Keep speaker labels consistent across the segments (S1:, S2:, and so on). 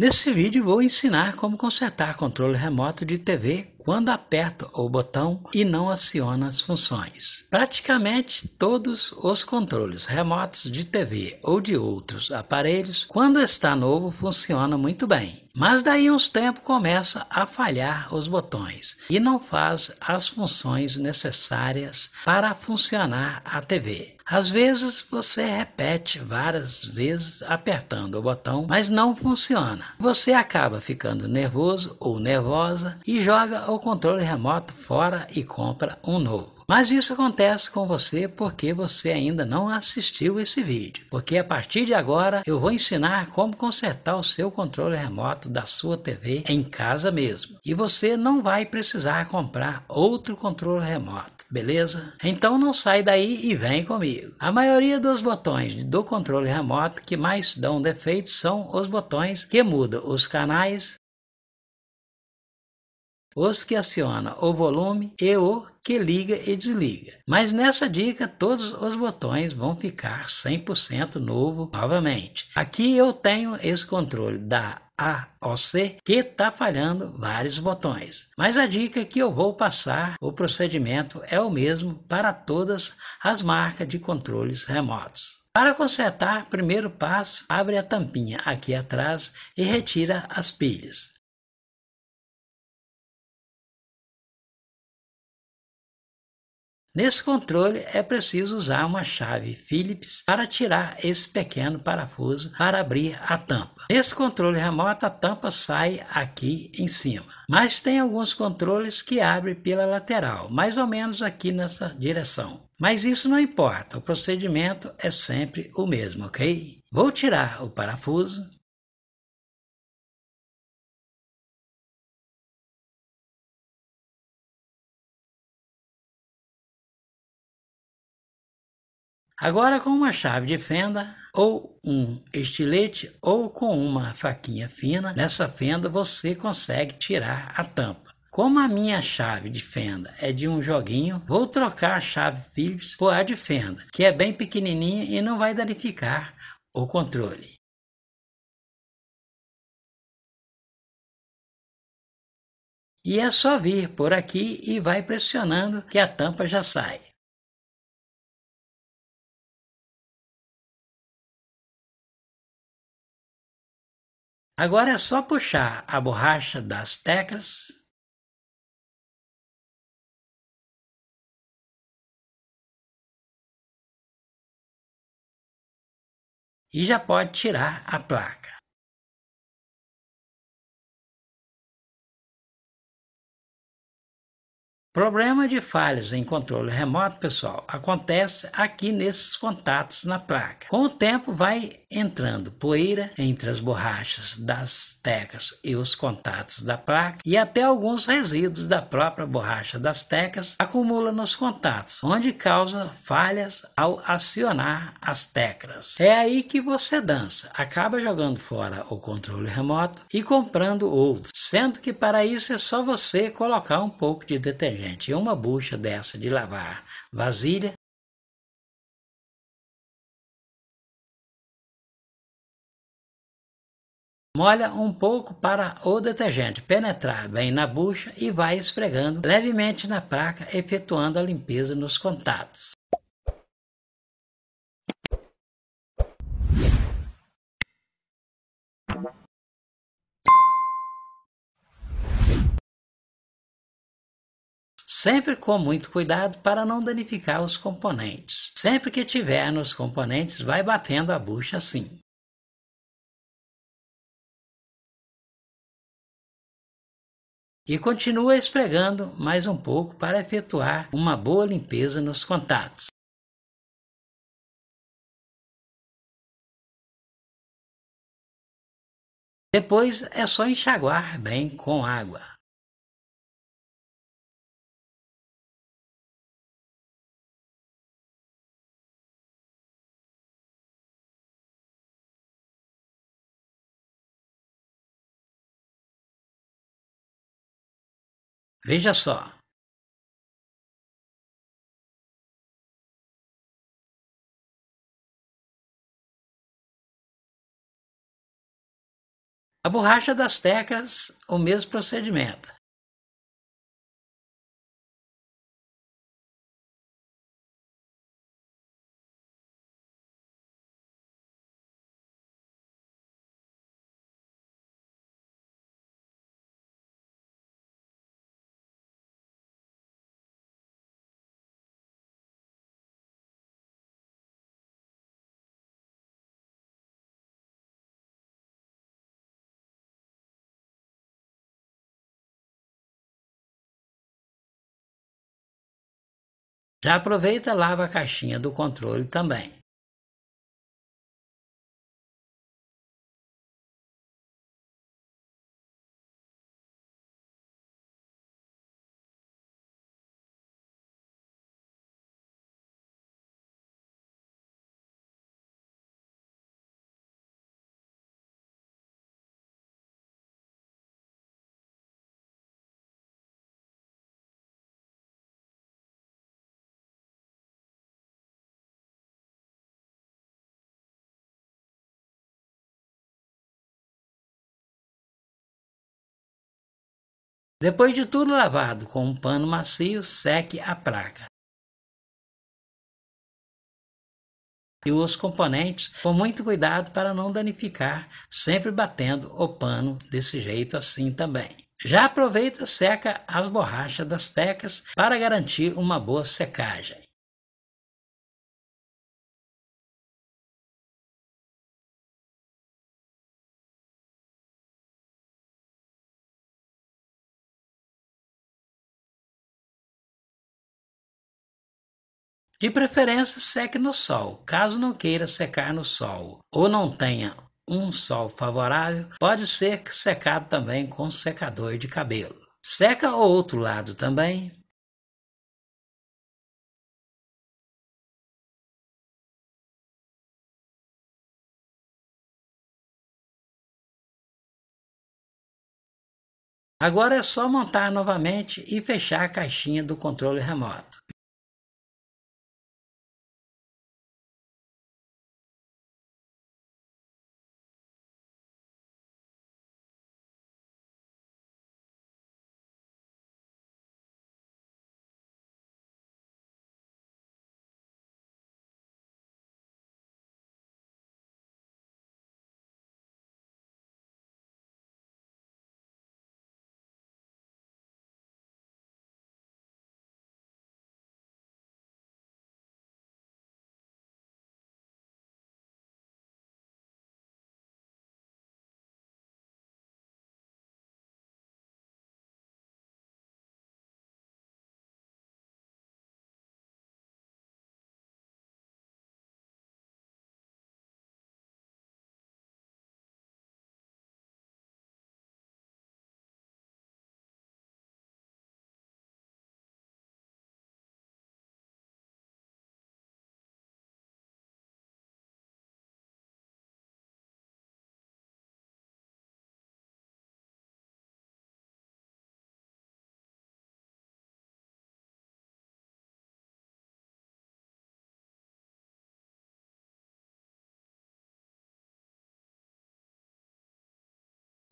S1: Nesse vídeo vou ensinar como consertar controle remoto de TV quando aperta o botão e não aciona as funções. Praticamente todos os controles remotos de TV ou de outros aparelhos, quando está novo, funciona muito bem. Mas daí uns tempos começa a falhar os botões e não faz as funções necessárias para funcionar a TV. Às vezes você repete várias vezes apertando o botão, mas não funciona. Você acaba ficando nervoso ou nervosa e joga o controle remoto fora e compra um novo. Mas isso acontece com você porque você ainda não assistiu esse vídeo. Porque a partir de agora eu vou ensinar como consertar o seu controle remoto da sua TV em casa mesmo. E você não vai precisar comprar outro controle remoto beleza? Então não sai daí e vem comigo. A maioria dos botões do controle remoto que mais dão defeitos são os botões que mudam os canais, os que aciona o volume e o que liga e desliga. Mas nessa dica todos os botões vão ficar 100% novo novamente. Aqui eu tenho esse controle da AOC que está falhando vários botões. Mas a dica é que eu vou passar, o procedimento é o mesmo para todas as marcas de controles remotos. Para consertar, primeiro passo, abre a tampinha aqui atrás e retira as pilhas. Nesse controle é preciso usar uma chave Phillips para tirar esse pequeno parafuso para abrir a tampa. Nesse controle remoto a tampa sai aqui em cima, mas tem alguns controles que abrem pela lateral, mais ou menos aqui nessa direção. Mas isso não importa, o procedimento é sempre o mesmo, ok? Vou tirar o parafuso, Agora, com uma chave de fenda ou um estilete ou com uma faquinha fina, nessa fenda você consegue tirar a tampa. Como a minha chave de fenda é de um joguinho, vou trocar a chave Phillips por a de fenda, que é bem pequenininha e não vai danificar o controle.
S2: E é só vir por aqui e vai pressionando que a tampa já sai. Agora é só puxar a borracha das teclas. E já pode tirar a placa.
S1: Problema de falhas em controle remoto, pessoal, acontece aqui nesses contatos na placa. Com o tempo vai entrando poeira entre as borrachas das tecas e os contatos da placa e até alguns resíduos da própria borracha das tecas acumula nos contatos, onde causa falhas ao acionar as teclas. É aí que você dança, acaba jogando fora o controle remoto e comprando outro, sendo que para isso é só você colocar um pouco de detergente gente? Uma bucha dessa de lavar vasilha Molha um pouco para o detergente penetrar bem na bucha e vai esfregando levemente na placa, efetuando a limpeza nos contatos. sempre com muito cuidado para não danificar os componentes. Sempre que tiver nos componentes, vai batendo a bucha assim.
S2: E continua esfregando mais um pouco para efetuar uma boa limpeza nos contatos. Depois é só enxaguar bem com água. Veja só A borracha das teclas, o mesmo procedimento. Já aproveita, e lava a caixinha do controle também. Depois de tudo lavado com um pano macio,
S1: seque a placa. E os componentes com muito cuidado para não danificar, sempre batendo o pano desse jeito assim também. Já aproveita e seca as borrachas das tecas para garantir uma boa secagem. De preferência, seque no sol. Caso não queira secar no sol ou não tenha um sol favorável, pode ser secado também com secador de cabelo. Seca o outro lado também,
S2: Agora é só montar novamente e fechar a caixinha do controle remoto.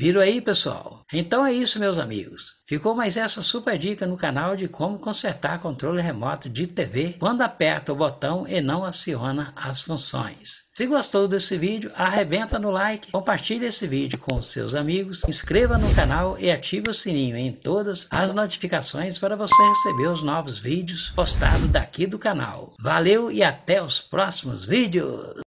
S2: Viram
S1: aí, pessoal? Então é isso, meus amigos. Ficou mais essa super dica no canal de como consertar controle remoto de TV quando aperta o botão e não aciona as funções. Se gostou desse vídeo, arrebenta no like, compartilhe esse vídeo com seus amigos, inscreva no canal e ative o sininho em todas as notificações para você receber os novos vídeos postados daqui do canal. Valeu e até os próximos vídeos!